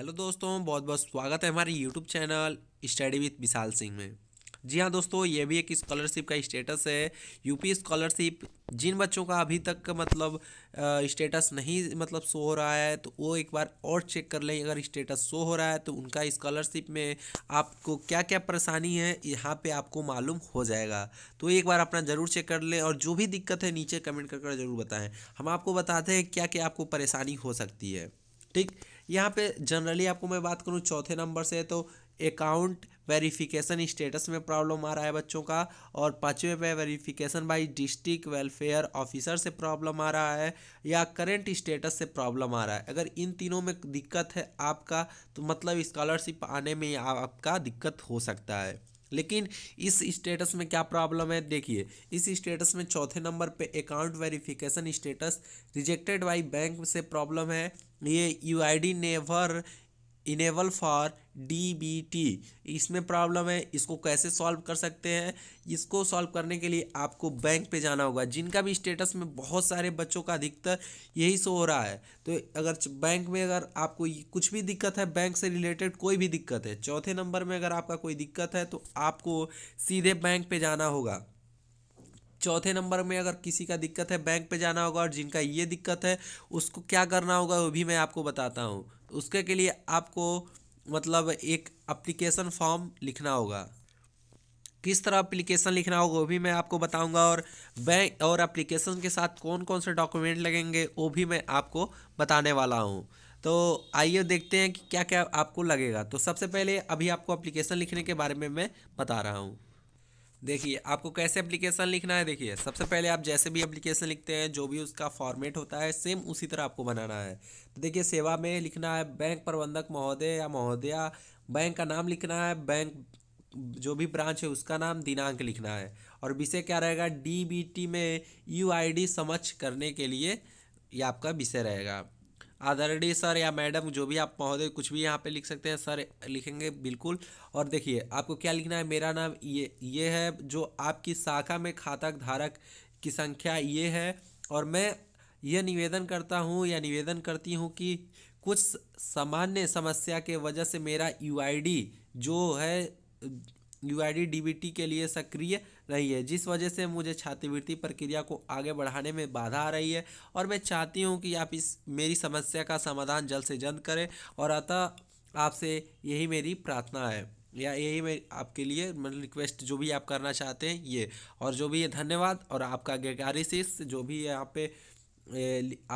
hello दोस्तों बहुत बहुत स्वागत है हमारे YouTube channel study with Vishal Singh में जी हाँ दोस्तों ये भी एक स्कॉलरशिप का स्टेटस है यूपी स्कॉलरशिप जिन बच्चों का अभी तक मतलब स्टेटस नहीं मतलब शो हो रहा है तो वो एक बार और चेक कर लें अगर स्टेटस शो हो रहा है तो उनका स्कॉलरशिप में आपको क्या क्या परेशानी है यहाँ पे आपको मालूम हो जाएगा तो एक बार अपना ज़रूर चेक कर लें और जो भी दिक्कत है नीचे कमेंट कर ज़रूर बताएँ हम आपको बताते हैं क्या क्या आपको परेशानी हो सकती है ठीक यहाँ पे जनरली आपको मैं बात करूँ चौथे नंबर से तो अकाउंट वेरिफिकेशन स्टेटस में प्रॉब्लम आ रहा है बच्चों का और पाँचवें पे verification by district welfare officer से प्रॉब्लम आ रहा है या करेंट स्टेटस से प्रॉब्लम आ रहा है अगर इन तीनों में दिक्कत है आपका तो मतलब स्कॉलरशिप आने में आपका दिक्कत हो सकता है लेकिन इस स्टेटस में क्या प्रॉब्लम है देखिए इस स्टेटस में चौथे नंबर पे account verification status rejected by bank से प्रॉब्लम है ये U I D never enable for D B T इसमें प्रॉब्लम है इसको कैसे सॉल्व कर सकते हैं इसको सॉल्व करने के लिए आपको बैंक पे जाना होगा जिनका भी स्टेटस में बहुत सारे बच्चों का अधिकतर यही सो हो रहा है तो अगर बैंक में अगर आपको कुछ भी दिक्कत है बैंक से रिलेटेड कोई भी दिक्कत है चौथे नंबर में अगर आपका कोई दिक्कत है तो आपको सीधे बैंक पर जाना होगा चौथे नंबर में अगर किसी का दिक्कत है बैंक पे जाना होगा और जिनका ये दिक्कत है उसको क्या करना होगा वो भी मैं आपको बताता हूँ उसके के लिए आपको मतलब एक अप्लीकेशन फॉर्म लिखना होगा किस तरह अप्लीकेशन लिखना होगा वो भी मैं आपको बताऊंगा और बैंक और अप्लीकेशन के साथ कौन कौन से डॉक्यूमेंट लगेंगे वो भी मैं आपको बताने वाला हूँ तो आइए देखते हैं कि क्या क्या आपको लगेगा तो सबसे पहले अभी आपको अप्लीकेशन लिखने के बारे में मैं बता रहा हूँ देखिए आपको कैसे एप्लीकेशन लिखना है देखिए सबसे पहले आप जैसे भी एप्लीकेशन लिखते हैं जो भी उसका फॉर्मेट होता है सेम उसी तरह आपको बनाना है तो देखिए सेवा में लिखना है बैंक प्रबंधक महोदय या महोदया बैंक का नाम लिखना है बैंक जो भी ब्रांच है उसका नाम दिनांक लिखना है और विषय क्या रहेगा डी में यू समझ करने के लिए ये आपका विषय रहेगा आदरणीय सर या मैडम जो भी आप महोदय कुछ भी यहाँ पे लिख सकते हैं सर लिखेंगे बिल्कुल और देखिए आपको क्या लिखना है मेरा नाम ये ये है जो आपकी शाखा में खाता धारक की संख्या ये है और मैं ये निवेदन करता हूँ या निवेदन करती हूँ कि कुछ सामान्य समस्या के वजह से मेरा यू जो है यू आई के लिए सक्रिय रही है जिस वजह से मुझे छात्रवृत्ति प्रक्रिया को आगे बढ़ाने में बाधा आ रही है और मैं चाहती हूँ कि आप इस मेरी समस्या का समाधान जल्द से जल्द करें और अतः आपसे यही मेरी प्रार्थना है या यही मैं आपके लिए मतलब रिक्वेस्ट जो भी आप करना चाहते हैं ये और जो भी ये धन्यवाद और आपका गैगारिस जो भी यहाँ पे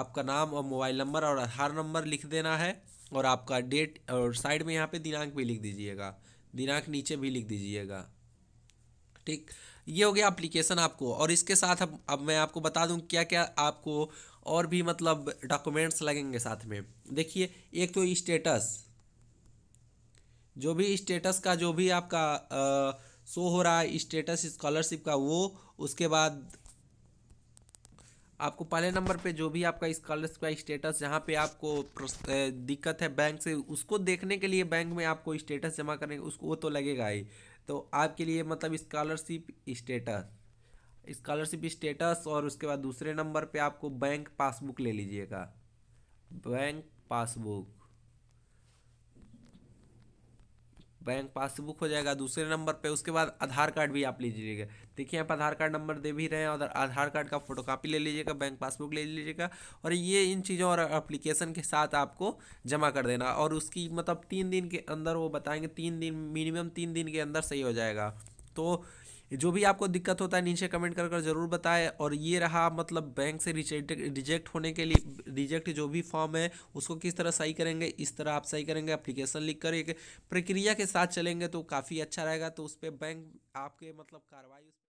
आपका नाम और मोबाइल नंबर और आधार नंबर लिख देना है और आपका डेट और साइड में यहाँ पे दिनांक भी लिख दीजिएगा दिनांक नीचे भी लिख दीजिएगा ठीक ये हो गया एप्लीकेशन आपको और इसके साथ अब अब मैं आपको बता दूं क्या क्या आपको और भी मतलब डॉक्यूमेंट्स लगेंगे साथ में देखिए एक तो स्टेटस जो भी स्टेटस का जो भी आपका आ, शो हो रहा है स्टेटस स्कॉलरशिप का वो उसके बाद आपको पहले नंबर पे जो भी आपका स्कॉलरशिप का स्टेटस जहाँ पे आपको दिक्कत है बैंक से उसको देखने के लिए बैंक में आपको स्टेटस जमा करने उसको वो तो लगेगा ही तो आपके लिए मतलब स्कॉलरशिप स्टेटस स्कॉलरशिप स्टेटस और उसके बाद दूसरे नंबर पे आपको बैंक पासबुक ले लीजिएगा बैंक पासबुक बैंक पासबुक हो जाएगा दूसरे नंबर पे उसके बाद आधार कार्ड भी आप लीजिएगा देखिए आप आधार कार्ड नंबर दे भी रहे हैं और आधार कार्ड का फोटोकॉपी ले लीजिएगा बैंक पासबुक ले लीजिएगा और ये इन चीज़ों और एप्लीकेशन के साथ आपको जमा कर देना और उसकी मतलब तीन दिन के अंदर वो बताएंगे तीन दिन मिनिमम तीन दिन के अंदर सही हो जाएगा तो जो भी आपको दिक्कत होता है नीचे कमेंट कर कर ज़रूर बताएं और ये रहा मतलब बैंक से रिजेक्ट होने के लिए रिजेक्ट जो भी फॉर्म है उसको किस तरह सही करेंगे इस तरह आप सही करेंगे अप्लीकेशन लिख कर एक प्रक्रिया के साथ चलेंगे तो काफ़ी अच्छा रहेगा तो उस पर बैंक आपके मतलब कार्रवाई